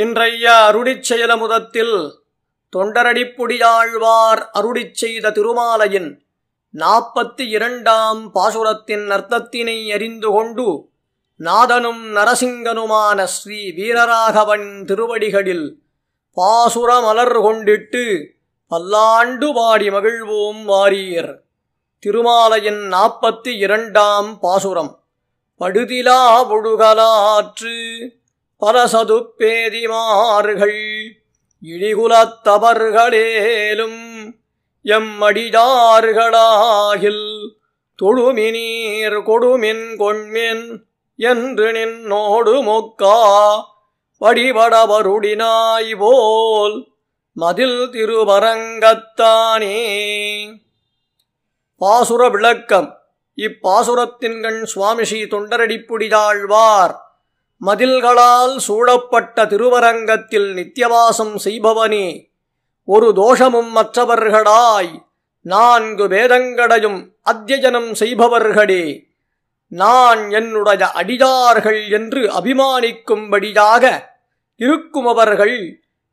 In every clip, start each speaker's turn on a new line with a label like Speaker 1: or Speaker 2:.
Speaker 1: இன்றைய அருடிச் செயலமுதத்தில் தொண்டரடிப்புடியாழ்வார் அருடிச் செய்த திருமாலையின் நாற்பத்தி இரண்டாம் பாசுரத்தின் அர்த்தத்தினை அறிந்து கொண்டு நாதனும் நரசிங்கனுமான ஸ்ரீ வீரராகவன் திருவடிகளில் பாசுரமலர் கொண்டிட்டு பல்லாண்டு பாடி மகிழ்வோம் வாரியர் திருமாலையின் நாற்பத்தி இரண்டாம் பாசுரம் படுதிலா ஒழுகலாற்று பரசது பேரிமார்கள் எம் எம்மடியார்களாகில் தொழுமினீர் கொடுமின் கொண்மின் என்று நின்னோடு மொக்கா வடிபடவருடினாய் போல் மதில் திருவரங்கத்தானே பாசுர விளக்கம் இப்பாசுரத்தின்கண் சுவாமி ஸ்ரீ தொண்டரடிப்புடிதாழ்வார் மதில்களால் சூழப்பட்ட திருவரங்கத்தில் நித்தியவாசம் செய்பவனே ஒரு தோஷமும் மற்றவர்களாய் நான்கு வேதங்களையும் அத்தியஜனம் செய்பவர்களே நான் என்னுடைய அடிதார்கள் என்று அபிமானிக்கும்படியாக இருக்குமவர்கள்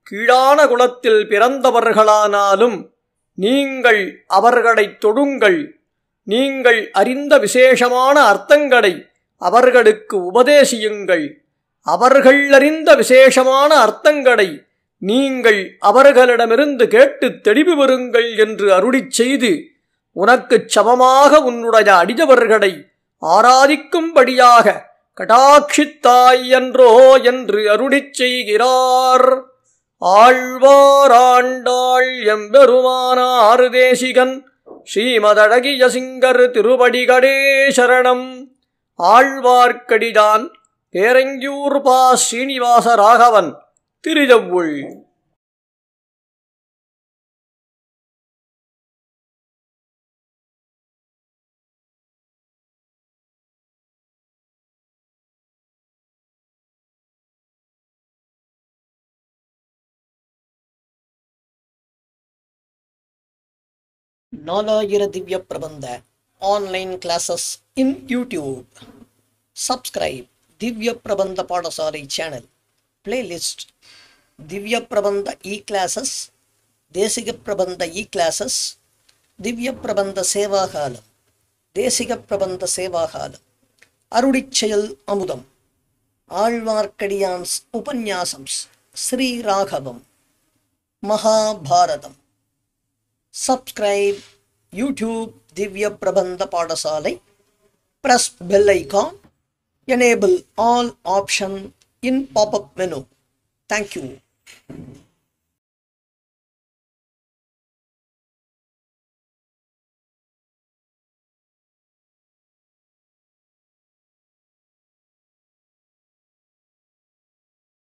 Speaker 1: கீழான குலத்தில் பிறந்தவர்களானாலும் நீங்கள் அவர்களைத் தொடுங்கள் நீங்கள் அறிந்த விசேஷமான அர்த்தங்களை அவர்களுக்கு உபதேசியுங்கள் அவர்கள் அறிந்த விசேஷமான அர்த்தங்களை நீங்கள் அவர்களிடமிருந்து கேட்டு தெளிவு பெறுங்கள் என்று அருளிச் செய்து உனக்குச் சமமாக உன்னுடைய அடிதவர்களை ஆராதிக்கும்படியாக கடாட்சித்தாய் என்றோ என்று அருளிச் செய்கிறார் ஆழ்வாராண்டாள் எம்பெருமானாறு தேசிகன் ஸ்ரீமதழகிய சிங்கர் திருவடிகளே சரணம் ஆழ்வார்க்கடிதான் பேரங்கியூர்பா ஸ்ரீனிவாச ராகவன் திருஜவுள்
Speaker 2: online classes in YouTube subscribe Divya Prabandha பாடசாலை சேனல் பிளேலிஸ்ட் திவ்ய பிரபந்த இ கிளாஸஸ் தேசிக பிரபந்த இ கிளாஸஸ் திவ்ய பிரபந்த சேவாகாலம் தேசிக பிரபந்த சேவாகாலம் அருளிச்செயல் அமுதம் ஆழ்வார்க்கடியான்ஸ் உபன்யாசம் ஸ்ரீராகவம் மகாபாரதம் சப்ஸ்கிரைப் யூடியூப் திவ்ய பிரபந்த பாடசாலை press bell icon enable all option in pop up menu thank you